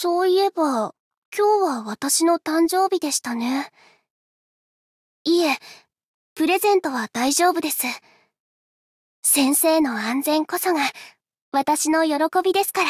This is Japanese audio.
そういえば、今日は私の誕生日でしたね。いえ、プレゼントは大丈夫です。先生の安全こそが、私の喜びですから。